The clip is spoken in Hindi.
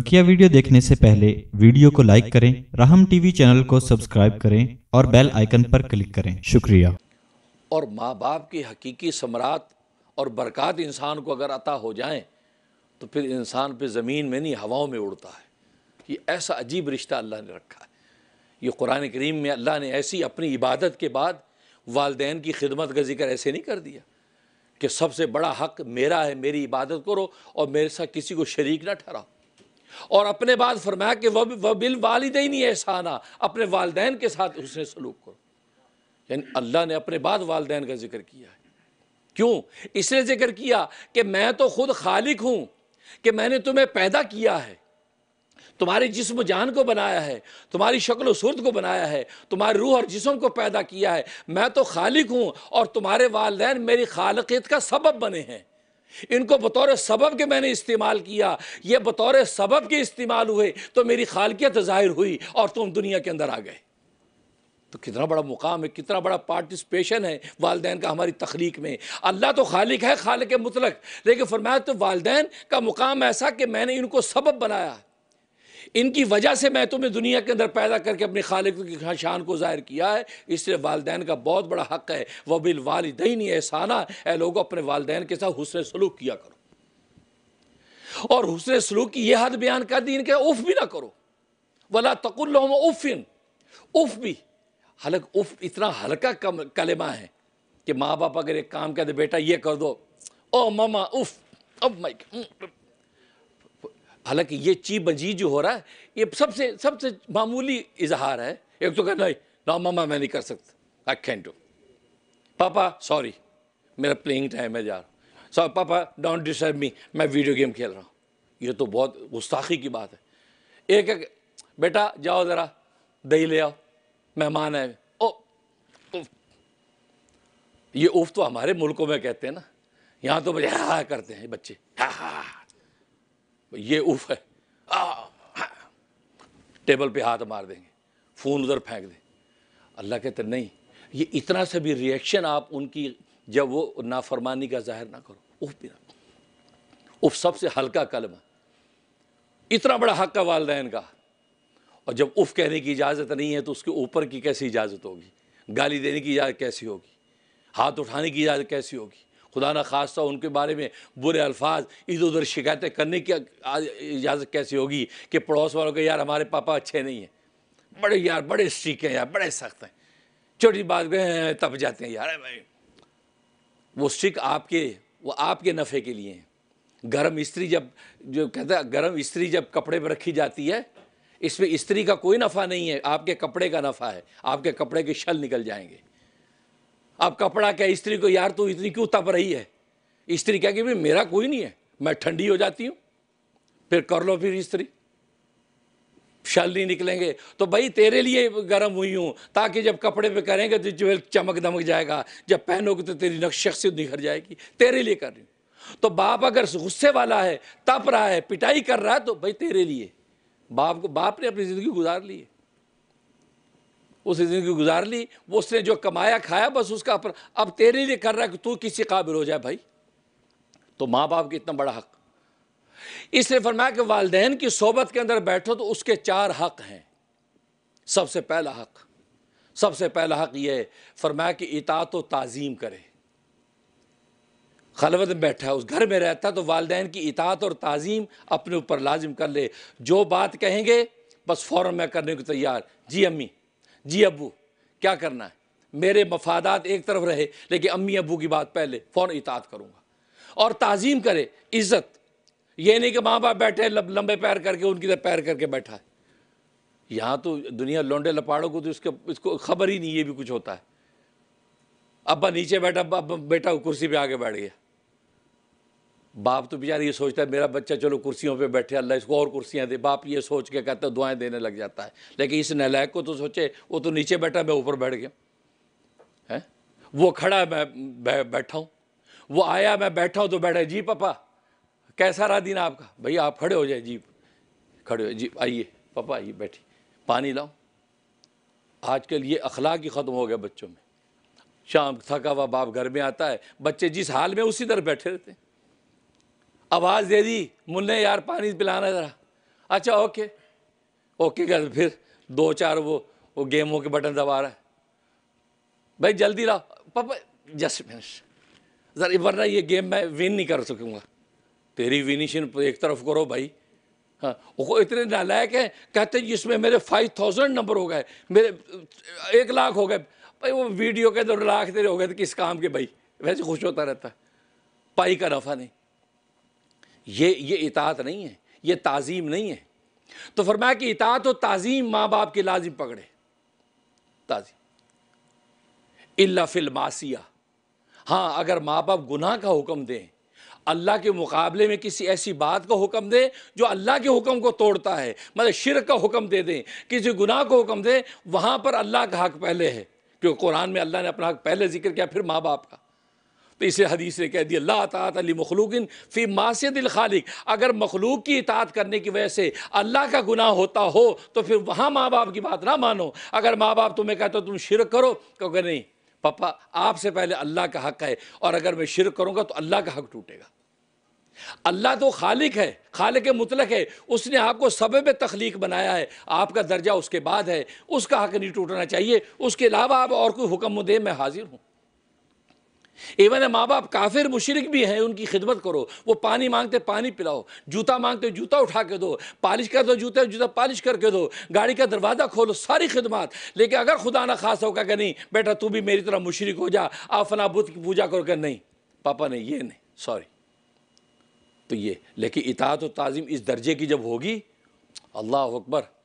बकिया वीडियो देखने से पहले वीडियो को लाइक करें राहम टीवी चैनल को सब्सक्राइब करें और बेल आइकन पर क्लिक करें शुक्रिया और माँ बाप की हकीकी समरात और बरक़ात इंसान को अगर अता हो जाए तो फिर इंसान पे ज़मीन में नहीं हवाओं में उड़ता है ये ऐसा अजीब रिश्ता अल्लाह ने रखा है ये कुरान करीम में अल्लाह ने ऐसी अपनी इबादत के बाद वालदेन की खिदमत का जिक्र ऐसे नहीं कर दिया कि सबसे बड़ा हक मेरा है मेरी इबादत करो और मेरे साथ किसी को शरीक ना ठहराओ और अपने बाद फरमाया कि बिल वबिल ही नहीं एहसाना अपने वालदेन के साथ उसने सलूक करो यानी अल्लाह ने अपने बाद वालदेन का जिक्र किया है क्यों इसलिए जिक्र किया कि मैं तो खुद खालिक हूं कि मैंने तुम्हें पैदा किया है तुम्हारे जिस्म जान को बनाया है तुम्हारी शक्ल सूरत को बनाया है तुम्हारी रूह और जिसम को पैदा किया है मैं तो खालिक हूं और तुम्हारे वालदेन मेरी खालकियत का सबब बने हैं इनको बतौर सबब के मैंने इस्तेमाल किया ये बतौर सबब के इस्तेमाल हुए तो मेरी खालकियत ज़ाहिर हुई और तुम दुनिया के अंदर आ गए तो कितना बड़ा मुकाम है कितना बड़ा पार्टिसपेशन है वालदेन का हमारी तख्लीक में अल्लाह तो खालिक है खालिक मुतलक लेकिन फरमाया तो वालदेन का मुकाम ऐसा कि मैंने इनको सबब बनाया इनकी वजह से मैं तुम्हें दुनिया के अंदर पैदा करके अपने खालिद की शान को ज़ाहिर किया है इसलिए वालदे का बहुत बड़ा हक है वह बिल वालदीन एहसाना है लोगों अपने वालदे के साथ हुसन सलूक किया करो और हुसन सलूक की यह हद बयान कर दी इनके उफ भी ना करो वाला तकुल्ल उफ़िन उफ भी हलक उफ इतना हल्का कम कलेमा है कि माँ बाप अगर एक काम कर दे बेटा ये कर दो ओ मामा उफ अब माइक हम्म, हालांकि ये ची मजी जो हो रहा है ये सबसे सबसे मामूली इजहार है एक तो कहना ना मामा मैं नहीं कर सकता आई कैन डू पापा सॉरी मेरा प्लेइंग टाइम है जा रहा हूँ सॉरी पापा डोंट डिस्टर्ब मी मैं वीडियो गेम खेल रहा हूँ ये तो बहुत गुस्ताखी की बात है एक एक बेटा जाओ ज़रा दही ले आओ मेहमान है ओ उफ ये उफ तो हमारे मुल्कों में कहते हैं ना यहाँ तो बजे करते हैं बच्चे ये उफ है आ, टेबल पे हाथ मार देंगे फ़ोन उधर फेंक दें अल्लाह कहते नहीं ये इतना सा भी रिएक्शन आप उनकी जब वो नाफरमानी का जाहिर ना करो उफ भी ना उफ सबसे हल्का कलम इतना बड़ा हक का वालदेन का और जब उफ कहने की इजाज़त नहीं है तो उसके ऊपर की कैसी इजाज़त होगी गाली देने की इजाज़त कैसी होगी हाथ उठाने की इजाज़त कैसी होगी खुदा न खासा उनके बारे में बुरे अल्फाज इधर उधर शिकायतें करने की इजाज़त कैसे होगी कि पड़ोस वालों के यार हमारे पापा अच्छे नहीं हैं बड़े यार बड़े स्ट्रीक हैं यार बड़े सख्त हैं छोटी बात गए तप जाते हैं यार भाई वो स्ट्रिक आपके वो आपके नफ़े के लिए हैं गर्म स्त्री जब जो कहता है गर्म स्त्री जब कपड़े पर रखी जाती है इसमें स्त्री का कोई नफ़ा नहीं है आपके कपड़े का नफ़ा है आपके कपड़े के शल निकल जाएंगे अब कपड़ा क्या स्त्री को यार तू इतनी क्यों तप रही है स्त्री क्या कि भाई मेरा कोई नहीं है मैं ठंडी हो जाती हूँ फिर कर लो फिर स्त्री शल नहीं निकलेंगे तो भाई तेरे लिए गर्म हुई हूँ ताकि जब कपड़े पे करेंगे तो जो चमक दमक जाएगा जब पहनोगे तो तेरी शख्सियत निखर जाएगी तेरे लिए कर रही हूँ तो बाप अगर गुस्से वाला है तप रहा है पिटाई कर रहा है तो भाई तेरे लिए बाप को बाप ने अपनी ज़िंदगी गुजार ली है उसने ज़िंदगी गुजार ली वो उसने जो कमाया खाया बस उसका अपर, अब तेरे लिए कर रहा है कि तू किसी काबिल हो जाए भाई तो माँ बाप का इतना बड़ा हक इसलिए फरमाया कि वालदेन की सोबत के अंदर बैठो तो उसके चार हक हैं सबसे पहला हक सबसे पहला हक ये फरमाया कि इतात ताज़ीम करे खलवत में बैठा है उस घर में रहता है तो वालदेन की इतात और ताज़ीम अपने ऊपर लाजिम कर ले जो बात कहेंगे बस फ़ौर मैं करने को तैयार जी अम्मी जी अबू क्या करना है मेरे मफादात एक तरफ रहे लेकिन अम्मी अबू की बात पहले फ़ौर इतात करूँगा और तज़ीम करे इज़्ज़त ये नहीं कि माँ बाप बैठे लंबे पैर करके उनकी तरफ पैर करके बैठा है यहाँ तो दुनिया लोंडे लपाड़ों को तो इसके इसको खबर ही नहीं ये भी कुछ होता है अब्बा नीचे बैठा अब बेटा कुर्सी पे आगे बैठ गया बाप तो बेचारा ये सोचता है मेरा बच्चा चलो कुर्सियों पे बैठे अल्लाह इसको और कुर्सियाँ दे बाप ये सोच के कहता है दुआएं देने लग जाता है लेकिन इस नलायक को तो सोचे वो तो नीचे बैठा मैं ऊपर बैठ गया है वो खड़ा मैं बै, बैठा हूँ वो आया मैं बैठा हूँ तो बैठा जी पापा कैसा रहा दिन आपका भैया आप खड़े हो जाए जी खड़े हो जी आइए पापा आइए बैठिए पानी लाओ आजकल ये अखलाक ही ख़त्म हो गया बच्चों में शाम थका हुआ बाप घर में आता है बच्चे जिस हाल में उसी तरह बैठे रहते हैं आवाज़ दे दी मुन्ने यार पानी पिलाना ज़रा अच्छा ओके ओके कर फिर दो चार वो वो गेमों के बटन दबा रहा है भाई जल्दी लाओ पापा जस्ट मिनट ज़रा वरना ये गेम मैं विन नहीं कर सकूँगा तेरी विनिशन एक तरफ करो भाई हाँ वो इतने नालायक हैं कहते हैं जिसमें मेरे फाइव थाउजेंड नंबर हो गए मेरे एक लाख हो गए भाई वो वीडियो के दो लाख तेरे हो गए तो किस काम के भाई वैसे खुश होता रहता है पाई का नफ़ा नहीं ये ये इतात नहीं है ये ताज़ीम नहीं है तो फरमाया कि इतात और ताज़ीम माँ बाप की लाजिम पकड़े ताज़ीम इल्ला फिल मासिया हाँ अगर माँ बाप गुनाह का हुक्म दें अल्लाह के मुकाबले में किसी ऐसी बात का हुक्म दे जो अल्लाह के हुक्म को तोड़ता है मतलब शिर का हुक्म दे दें किसी गुनाह को हुक्म दे वहाँ पर अल्लाह का हक पहले है क्योंकि कुरान में अल्लाह ने अपना हक पहले जिक्र किया फिर माँ बाप का तो इसे हदीस ने कह दिया अल्लाह तात अली मखलूकिन फ़ी मासद खालिक अगर मखलूक की इतात करने की वजह से अल्लाह का गुनाह होता हो तो फिर वहाँ माँ बाप की बात ना मानो अगर माँ बाप तुम्हें कहते हो तुम शिरक करो क्योंकि नहीं पापा आपसे पहले अल्लाह का हक है और अगर मैं शिरक करूँगा तो अल्लाह का हक टूटेगा अल्लाह तो खालिक है खालिक मुतलक है उसने आपको सबब तख्लीक बनाया है आपका दर्जा उसके बाद है उसका हक नहीं टूटना चाहिए उसके अलावा आप और कोई हुक्म दे मैं हाजिर हूँ इवन माँ बाप काफिर मुशरक भी हैं उनकी खिदमत करो वो पानी मांगते पानी पिलाओ जूता मांगते जूता उठा के दो पालिश कर दो जूते जूता पालिश करके दो गाड़ी का दरवाज़ा खोलो सारी खिदमत लेकिन अगर खुदा ना खास होगा कि नहीं बेटा तू भी मेरी तरह मुशरक हो जा फना बुद्ध की पूजा करो कर नहीं पापा नहीं ये नहीं सॉरी तो ये लेकिन इतात व तज़ीम इस दर्जे की जब होगी अल्लाह अकबर